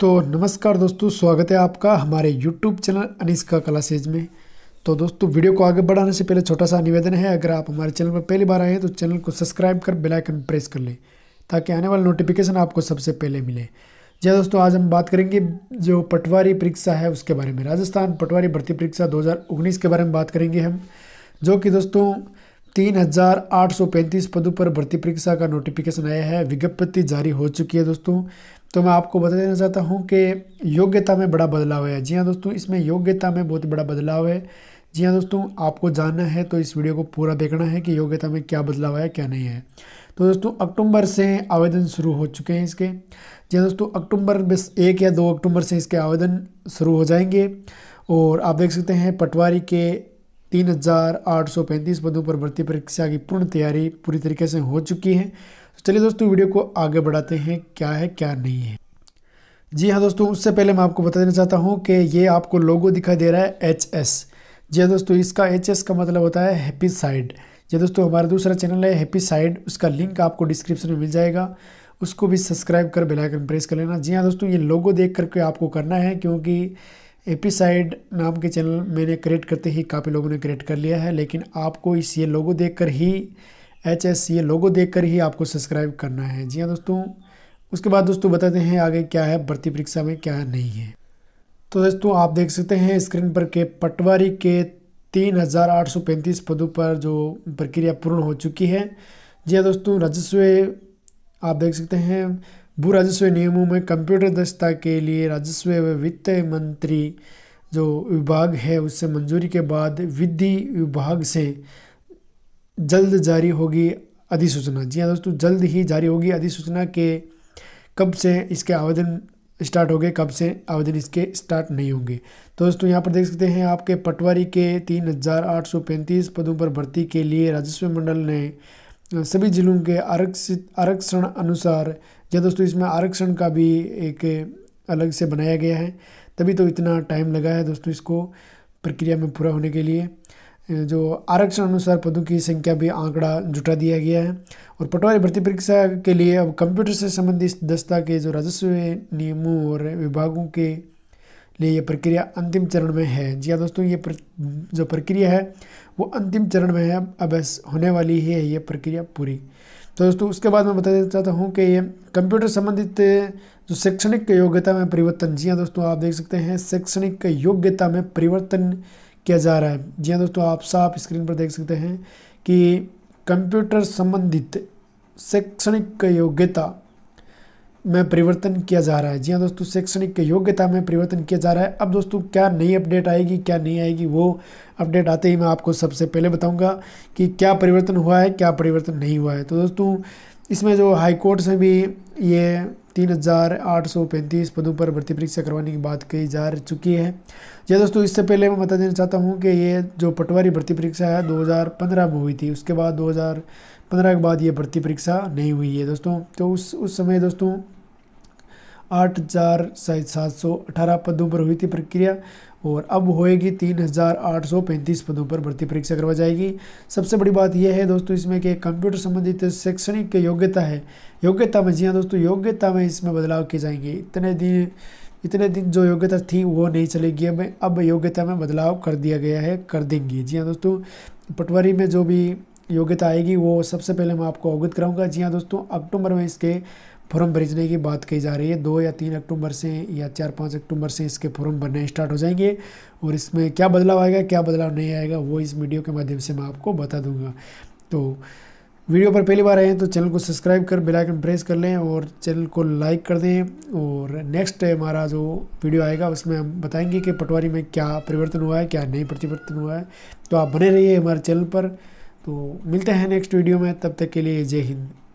तो नमस्कार दोस्तों स्वागत है आपका हमारे यूट्यूब चैनल अनिस्का क्लासेज में तो दोस्तों वीडियो को आगे बढ़ाने से पहले छोटा सा निवेदन है अगर आप हमारे चैनल पर पहली बार आए हैं तो चैनल को सब्सक्राइब कर बेल आइकन प्रेस कर लें ताकि आने वाला नोटिफिकेशन आपको सबसे पहले मिले जी हाँ दोस्तों आज हम बात करेंगे जो पटवारी परीक्षा है उसके बारे में राजस्थान पटवारी भर्ती परीक्षा दो के बारे में बात करेंगे हम जो कि दोस्तों तीन हजार आठ सौ पैंतीस पदों पर भर्ती परीक्षा का नोटिफिकेशन आया है विज्ञप्ति जारी हो चुकी है दोस्तों तो मैं आपको बता देना चाहता हूँ कि योग्यता में बड़ा बदलाव है जी हाँ दोस्तों इसमें योग्यता में बहुत बड़ा बदलाव है जी हाँ दोस्तों आपको जानना है तो इस वीडियो को पूरा देखना है कि योग्यता में क्या बदलाव है क्या नहीं है तो दोस्तों अक्टूबर से आवेदन शुरू हो चुके हैं इसके जी हाँ दोस्तों अक्टूबर बस एक या दो अक्टूबर से इसके आवेदन शुरू हो जाएंगे और आप देख सकते हैं पटवारी के तीन हज़ार आठ सौ पैंतीस पदों पर भर्ती परीक्षा की पूर्ण तैयारी पूरी तरीके से हो चुकी है तो चलिए दोस्तों वीडियो को आगे बढ़ाते हैं क्या है क्या नहीं है जी हाँ दोस्तों उससे पहले मैं आपको बता देना चाहता हूँ कि ये आपको लोगो दिखाई दे रहा है एच एस जी हाँ दोस्तों इसका एच एस का मतलब होता है हैप्पी साइड जी हाँ दोस्तों हमारा दूसरा चैनल है हैप्पी साइड उसका लिंक आपको डिस्क्रिप्शन में मिल जाएगा उसको भी सब्सक्राइब कर बेल आइकन प्रेस कर लेना जी हाँ दोस्तों ये लोगो देख करके आपको करना है क्योंकि हैप्पी साइड नाम के चैनल मैंने क्रिएट करते ही काफ़ी लोगों ने क्रिएट कर लिया है लेकिन आपको इस ये लोगो देख कर ही एच एस ये लोगो देख कर ही आपको सब्सक्राइब करना है जी हाँ दोस्तों उसके बाद दोस्तों बताते हैं आगे क्या है भर्ती परीक्षा में क्या नहीं है तो दोस्तों आप देख सकते हैं स्क्रीन पर के पटवारी के तीन हज़ार आठ सौ पैंतीस पदों पर जो प्रक्रिया पूर्ण हो चुकी है जी हाँ दोस्तों राजस्व आप देख सकते हैं भू राजस्व नियमों में कंप्यूटर दक्षता के लिए राजस्व व वित्त मंत्री जो विभाग है उससे मंजूरी के बाद विधि विभाग से जल्द जारी होगी अधिसूचना जी हाँ दोस्तों जल्द ही जारी होगी अधिसूचना के कब से इसके आवेदन स्टार्ट हो गए कब से आवेदन इसके स्टार्ट नहीं होंगे तो दोस्तों यहाँ पर देख सकते हैं आपके पटवारी के तीन हज़ार आठ सौ पैंतीस पदों पर भर्ती के लिए राजस्व मंडल ने सभी जिलों के आरक्षित आरक्षण अनुसार या हाँ दोस्तों इसमें आरक्षण का भी एक अलग से बनाया गया है तभी तो इतना टाइम लगा है दोस्तों इसको प्रक्रिया में पूरा होने के लिए जो आरक्षण अनुसार पदों की संख्या भी आंकड़ा जुटा दिया गया है और पटवारी भर्ती परीक्षा के लिए अब कंप्यूटर से संबंधित दस्ता के जो राजस्व नियमों और विभागों के लिए यह प्रक्रिया अंतिम चरण में है जी हाँ दोस्तों ये प्र, जो प्रक्रिया है वो अंतिम चरण में है अब ऐस होने वाली है ये प्रक्रिया पूरी तो दोस्तों उसके बाद मैं बता देना चाहता हूँ कि ये कंप्यूटर संबंधित जो शैक्षणिक योग्यता में परिवर्तन जी हाँ दोस्तों आप देख सकते हैं शैक्षणिक योग्यता में परिवर्तन किया जा रहा है जी हाँ दोस्तों आप साफ स्क्रीन पर देख सकते हैं कि कंप्यूटर संबंधित शैक्षणिक योग्यता में परिवर्तन किया जा रहा है जी हाँ दोस्तों शैक्षणिक योग्यता में परिवर्तन किया जा रहा है अब दोस्तों क्या नई अपडेट आएगी क्या नहीं आएगी वो अपडेट आते ही मैं आपको सबसे पहले बताऊंगा कि क्या परिवर्तन हुआ है क्या परिवर्तन नहीं हुआ है तो दोस्तों इसमें जो हाई कोर्ट से भी ये तीन हज़ार आठ सौ पैंतीस पदों पर भर्ती परीक्षा करवाने की बात कही जा चुकी है यह हाँ दोस्तों इससे पहले मैं बता देना चाहता हूँ कि ये जो पटवारी भर्ती परीक्षा है 2015 में हुई थी उसके बाद 2015 के बाद ये भर्ती परीक्षा नहीं हुई है दोस्तों तो उस उस समय दोस्तों आठ हज़ार सात सौ अठारह पदों पर हुई थी प्रक्रिया और अब होएगी तीन हज़ार आठ सौ पैंतीस पदों पर भर्ती परीक्षा करवा जाएगी सबसे बड़ी बात यह है दोस्तों इसमें कि कंप्यूटर संबंधित शैक्षणिक योग्यता है योग्यता में जी हाँ दोस्तों योग्यता में इसमें बदलाव किए जाएंगे इतने दिन इतने दिन जो योग्यता थी वो नहीं चलेगी अब अब योग्यता में बदलाव कर दिया गया है कर देंगे जी हाँ दोस्तों पटवारी में जो भी योग्यता आएगी वो सबसे पहले मैं आपको अवगत कराऊंगा जी हाँ दोस्तों अक्टूबर में इसके फॉर्म भेजने की बात कही जा रही है दो या तीन अक्टूबर से या चार पाँच अक्टूबर से इसके फॉर्म भरने स्टार्ट हो जाएंगे और इसमें क्या बदलाव आएगा क्या बदलाव नहीं आएगा वो इस वीडियो के माध्यम से मैं आपको बता दूंगा तो वीडियो पर पहली बार आए हैं तो चैनल को सब्सक्राइब कर बेल आइकन प्रेस कर लें और चैनल को लाइक कर दें और नेक्स्ट हमारा जो वीडियो आएगा उसमें हम बताएंगे कि पटवारी में क्या परिवर्तन हुआ है क्या नहीं परिवर्तन हुआ है तो आप बने रहिए हमारे चैनल पर तो मिलते हैं नेक्स्ट वीडियो में तब तक के लिए जय हिंद